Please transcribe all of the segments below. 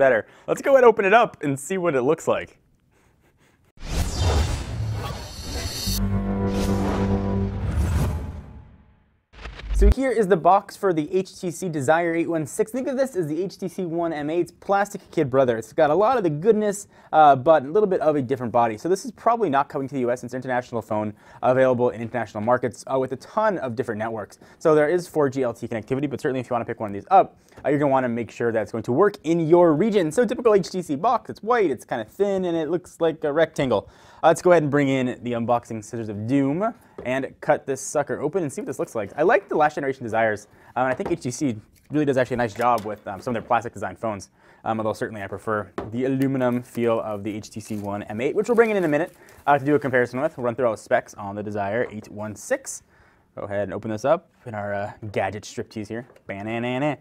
better. Let's go ahead and open it up and see what it looks like. So here is the box for the HTC Desire 816. Think of this as the HTC One M8's plastic kid brother. It's got a lot of the goodness, uh, but a little bit of a different body. So this is probably not coming to the US. It's an international phone available in international markets uh, with a ton of different networks. So there is 4G LTE connectivity, but certainly if you want to pick one of these up, uh, you're going to want to make sure that it's going to work in your region. So typical HTC box. It's white, it's kind of thin, and it looks like a rectangle. Uh, let's go ahead and bring in the unboxing scissors of doom and cut this sucker open and see what this looks like. I like the last generation Desires, um, and I think HTC really does actually a nice job with um, some of their plastic design phones, um, although certainly I prefer the aluminum feel of the HTC One M8, which we'll bring in in a minute uh, to do a comparison with. We'll run through all the specs on the Desire 816. Go ahead and open this up in our uh, gadget striptease here. Banana,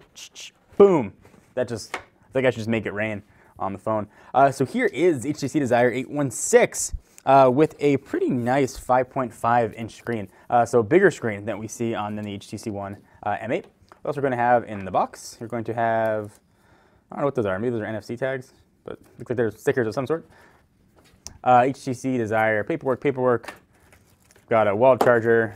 boom. That just, I think I should just make it rain on the phone. Uh, so here is HTC Desire 816 uh, with a pretty nice 5.5 inch screen. Uh, so bigger screen than we see on the HTC One uh, M8. What else we're going to have in the box? You're going to have, I don't know what those are. Maybe those are NFC tags, but looks like they're stickers of some sort. HTC uh, Desire paperwork, paperwork. Got a wall charger,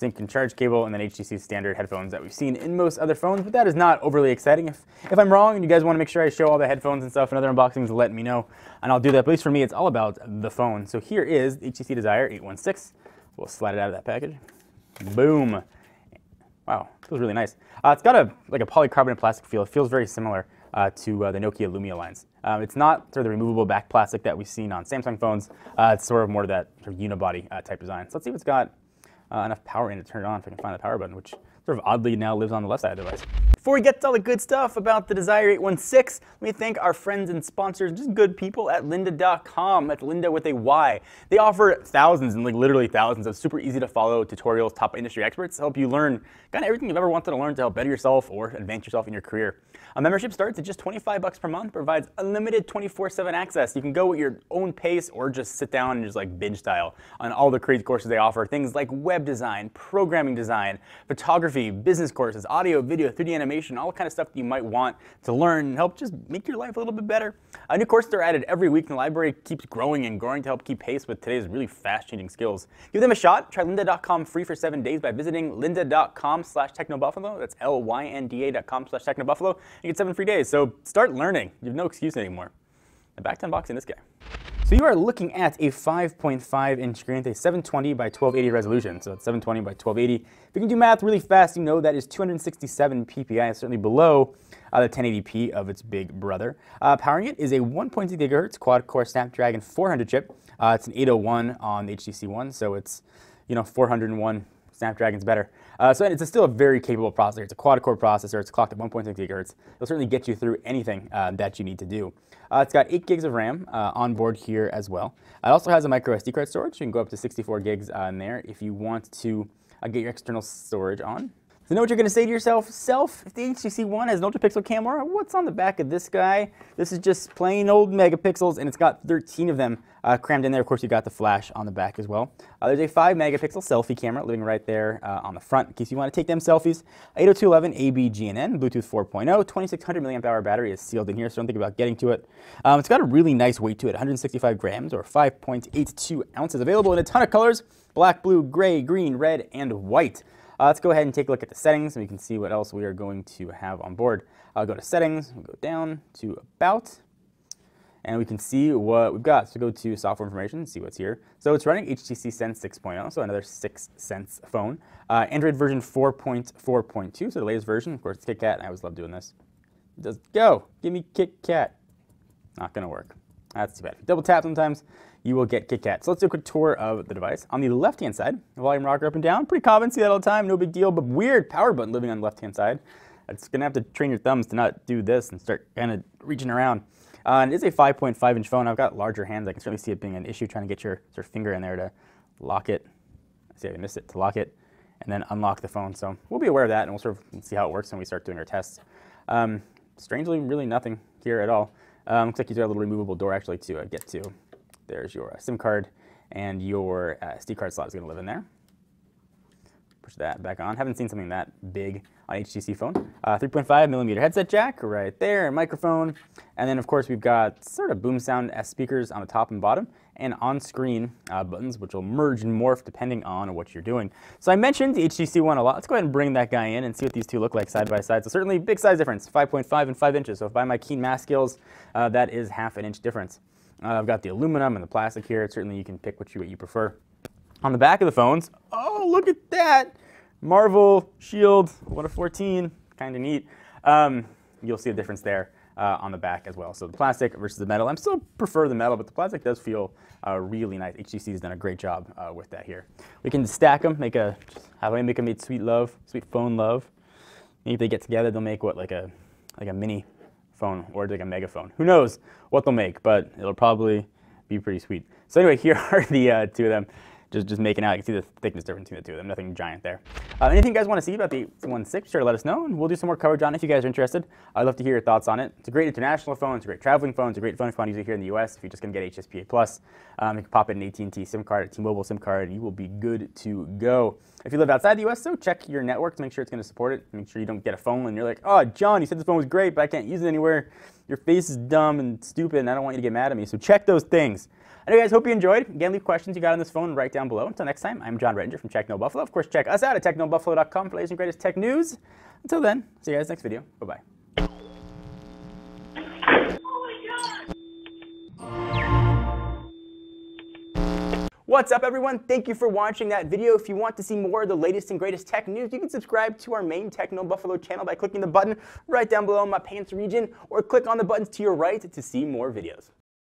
sync and charge cable, and then HTC standard headphones that we've seen in most other phones, but that is not overly exciting. If, if I'm wrong and you guys want to make sure I show all the headphones and stuff and other unboxings, let me know, and I'll do that. But at least for me, it's all about the phone. So here is HTC Desire 816. We'll slide it out of that package. Boom. Wow, feels really nice. Uh, it's got a like a polycarbonate plastic feel. It feels very similar uh, to uh, the Nokia Lumia lines. Um, it's not sort of the removable back plastic that we've seen on Samsung phones. Uh, it's sort of more of that sort of unibody uh, type design. So let's see what's got uh, enough power in to turn it on if I can find the power button, which sort of oddly now lives on the left side of the device. Before we get to all the good stuff about the Desire 816, let me thank our friends and sponsors, just good people at lynda.com. That's Lynda with a Y. They offer thousands and like literally thousands of super easy to follow tutorials, top industry experts help you learn kind of everything you've ever wanted to learn to help better yourself or advance yourself in your career. A membership starts at just 25 bucks per month, provides unlimited 24/7 access. You can go at your own pace or just sit down and just like binge style on all the crazy courses they offer. Things like web design, programming design, photography, business courses, audio, video, 3D animation, all the kind of stuff that you might want to learn and help just make your life a little bit better. A new course is are added every week, and the library keeps growing and growing to help keep pace with today's really fast-changing skills. Give them a shot. Try lynda.com free for seven days by visiting lynda.com slash technobuffalo. That's L-Y-N-D-A.com slash technobuffalo. You get seven free days, so start learning. You have no excuse anymore. And back to unboxing this guy. So you are looking at a 5.5 inch screen with a 720 by 1280 resolution. So that's 720 by 1280. If you can do math really fast, you know that is 267 ppi, certainly below uh, the 1080p of its big brother. Uh, powering it is a 1.2 gigahertz quad-core Snapdragon 400 chip. Uh, it's an 801 on the HTC One, so it's you know 401 Snapdragon's better. Uh, so it's still a very capable processor. It's a quad-core processor. It's clocked at 1.6 gigahertz. It'll certainly get you through anything uh, that you need to do. Uh, it's got 8 gigs of RAM uh, on board here as well. It also has a micro SD card storage. You can go up to 64 gigs uh, in there if you want to uh, get your external storage on. So know what you're going to say to yourself? Self, if the HTC-1 has an ultra-pixel camera, what's on the back of this guy? This is just plain old megapixels, and it's got 13 of them uh, crammed in there. Of course, you got the flash on the back as well. Uh, there's a 5-megapixel selfie camera living right there uh, on the front in case you want to take them selfies. 802.11 AB Bluetooth 4.0, 2600 mAh battery is sealed in here, so don't think about getting to it. Um, it's got a really nice weight to it, 165 grams or 5.82 ounces, available in a ton of colors, black, blue, gray, green, red, and white. Uh, let's go ahead and take a look at the settings and we can see what else we are going to have on board. I'll go to settings, we'll go down to about, and we can see what we've got. So go to software information, see what's here. So it's running HTC Sense 6.0, so another 6 Sense phone. Uh, Android version 4.4.2, so the latest version. Of course, it's KitKat, I always love doing this. Just go, give me KitKat. Not gonna work. That's too bad. Double tap sometimes you will get KitKat. So let's do a quick tour of the device. On the left-hand side, volume rocker up and down, pretty common, see that all the time, no big deal, but weird power button living on the left-hand side. It's gonna have to train your thumbs to not do this and start kind of reaching around. Uh, it is a 5.5 inch phone. I've got larger hands. I can certainly see it being an issue trying to get your sort of finger in there to lock it. see, I missed it, to lock it and then unlock the phone. So we'll be aware of that and we'll sort of see how it works when we start doing our tests. Um, strangely, really nothing here at all. Um, looks like you do have a little removable door actually to uh, get to there's your uh, SIM card and your uh, SD card slot is going to live in there. Push that back on. Haven't seen something that big on HTC phone. Uh, 3.5 millimeter headset jack right there, and microphone. And then of course we've got sort of boom sound S speakers on the top and bottom and on-screen uh, buttons which will merge and morph depending on what you're doing. So I mentioned the HTC One a lot. Let's go ahead and bring that guy in and see what these two look like side by side. So certainly big size difference, 5.5 and 5 inches. So if by my keen math skills, uh, that is half an inch difference. Uh, I've got the aluminum and the plastic here. Certainly you can pick what you, what you prefer. On the back of the phones, oh, look at that. Marvel, Shield, what a 14, kind of neat. Um, you'll see a difference there uh, on the back as well. So the plastic versus the metal. I still prefer the metal, but the plastic does feel uh, really nice. HTC has done a great job uh, with that here. We can stack them, make a, how do I make them eat sweet love, sweet phone love. And if they get together, they'll make what, like a, like a mini phone or like a megaphone. Who knows what they'll make, but it'll probably be pretty sweet. So anyway, here are the uh, two of them just, just making out. You can see the thickness difference between the two of them, nothing giant there. Uh, anything you guys want to see about the 1.6, sure let us know, and we'll do some more coverage on it if you guys are interested. I'd love to hear your thoughts on it. It's a great international phone, it's a great traveling phone, it's a great phone if you want to use it here in the US. If you're just going to get HSPA+, Plus, um, you can pop in an AT&T SIM card, a T-Mobile SIM card, and you will be good to go. If you live outside the US, so check your network to make sure it's going to support it. Make sure you don't get a phone and you're like, oh, John, you said this phone was great, but I can't use it anywhere. Your face is dumb and stupid, and I don't want you to get mad at me. So check those things. Anyway, guys, hope you enjoyed. Again, leave questions you got on this phone right down below. Until next time, I'm John Redinger from Techno Buffalo. Of course, check us out at technobuffalo.com for latest and greatest tech news. Until then, see you guys next video. Bye bye. What's up everyone? Thank you for watching that video. If you want to see more of the latest and greatest tech news, you can subscribe to our main Techno Buffalo channel by clicking the button right down below in my pants region or click on the buttons to your right to see more videos.